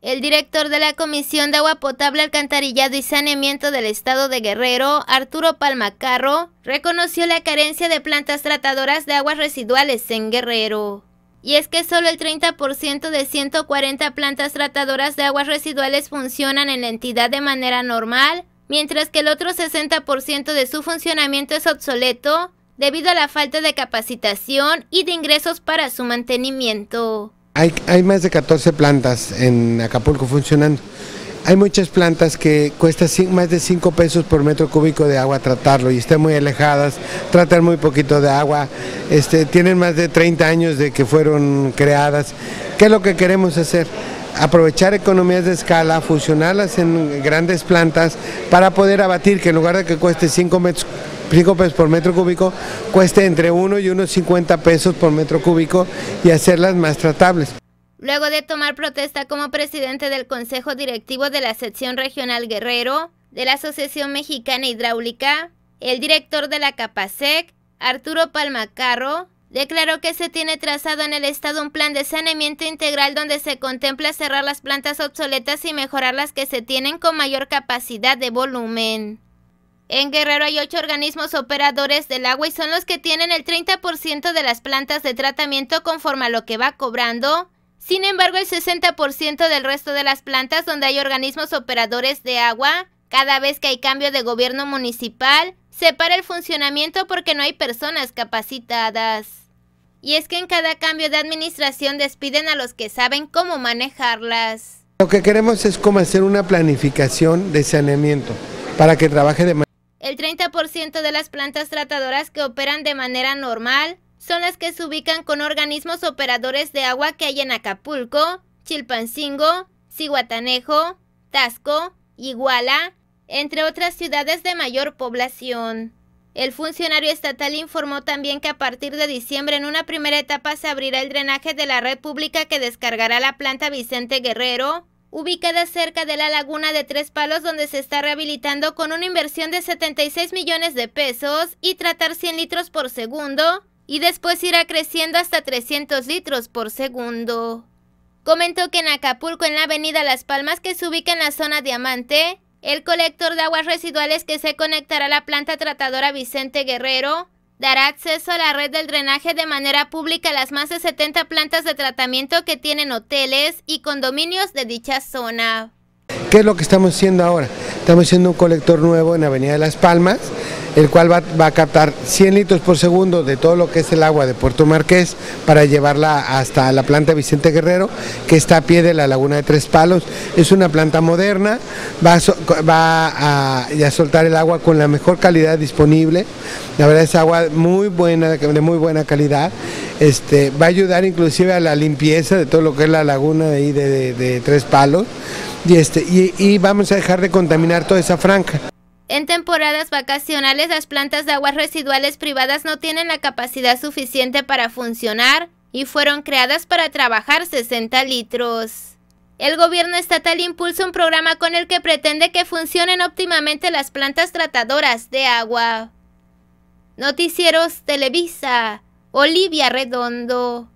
El director de la Comisión de Agua Potable, Alcantarillado y Saneamiento del Estado de Guerrero, Arturo Palmacarro, reconoció la carencia de plantas tratadoras de aguas residuales en Guerrero. Y es que solo el 30% de 140 plantas tratadoras de aguas residuales funcionan en la entidad de manera normal, mientras que el otro 60% de su funcionamiento es obsoleto debido a la falta de capacitación y de ingresos para su mantenimiento. Hay, más de 14 plantas en Acapulco funcionando. Hay muchas plantas que cuesta más de 5 pesos por metro cúbico de agua tratarlo y están muy alejadas, tratan muy poquito de agua, este, tienen más de 30 años de que fueron creadas. ¿Qué es lo que queremos hacer? aprovechar economías de escala, fusionarlas en grandes plantas para poder abatir que en lugar de que cueste 5 por metro cúbico cueste entre 1 y unos pesos por metro cúbico y hacerlas más tratables. Luego de tomar protesta como presidente del Consejo Directivo de la Sección Regional Guerrero, de la Asociación Mexicana Hidráulica, el director de la CAPASEC, Arturo Palmacarro, declaró que se tiene trazado en el Estado un plan de saneamiento integral donde se contempla cerrar las plantas obsoletas y mejorar las que se tienen con mayor capacidad de volumen. En Guerrero hay ocho organismos operadores del agua y son los que tienen el 30% de las plantas de tratamiento conforme a lo que va cobrando. Sin embargo, el 60% del resto de las plantas donde hay organismos operadores de agua, cada vez que hay cambio de gobierno municipal, se para el funcionamiento porque no hay personas capacitadas. Y es que en cada cambio de administración despiden a los que saben cómo manejarlas. Lo que queremos es cómo hacer una planificación de saneamiento para que trabaje de manera el 30% de las plantas tratadoras que operan de manera normal son las que se ubican con organismos operadores de agua que hay en Acapulco, Chilpancingo, Cihuatanejo, Tasco, Iguala, entre otras ciudades de mayor población. El funcionario estatal informó también que a partir de diciembre en una primera etapa se abrirá el drenaje de la red pública que descargará la planta Vicente Guerrero, ubicada cerca de la laguna de Tres Palos donde se está rehabilitando con una inversión de 76 millones de pesos y tratar 100 litros por segundo y después irá creciendo hasta 300 litros por segundo. Comentó que en Acapulco, en la avenida Las Palmas que se ubica en la zona Diamante, el colector de aguas residuales que se conectará a la planta tratadora Vicente Guerrero dará acceso a la red del drenaje de manera pública a las más de 70 plantas de tratamiento que tienen hoteles y condominios de dicha zona. ¿Qué es lo que estamos haciendo ahora? Estamos haciendo un colector nuevo en Avenida de Las Palmas, el cual va, a captar 100 litros por segundo de todo lo que es el agua de Puerto Marqués para llevarla hasta la planta Vicente Guerrero, que está a pie de la Laguna de Tres Palos. Es una planta moderna, va a, soltar el agua con la mejor calidad disponible. La verdad es agua muy buena, de muy buena calidad. Este, va a ayudar inclusive a la limpieza de todo lo que es la laguna de, Tres Palos y, este, y vamos a dejar de contaminar toda esa franja. En temporadas vacacionales las plantas de aguas residuales privadas no tienen la capacidad suficiente para funcionar y fueron creadas para trabajar 60 litros. El gobierno estatal impulsa un programa con el que pretende que funcionen óptimamente las plantas tratadoras de agua. Noticieros Televisa, Olivia Redondo.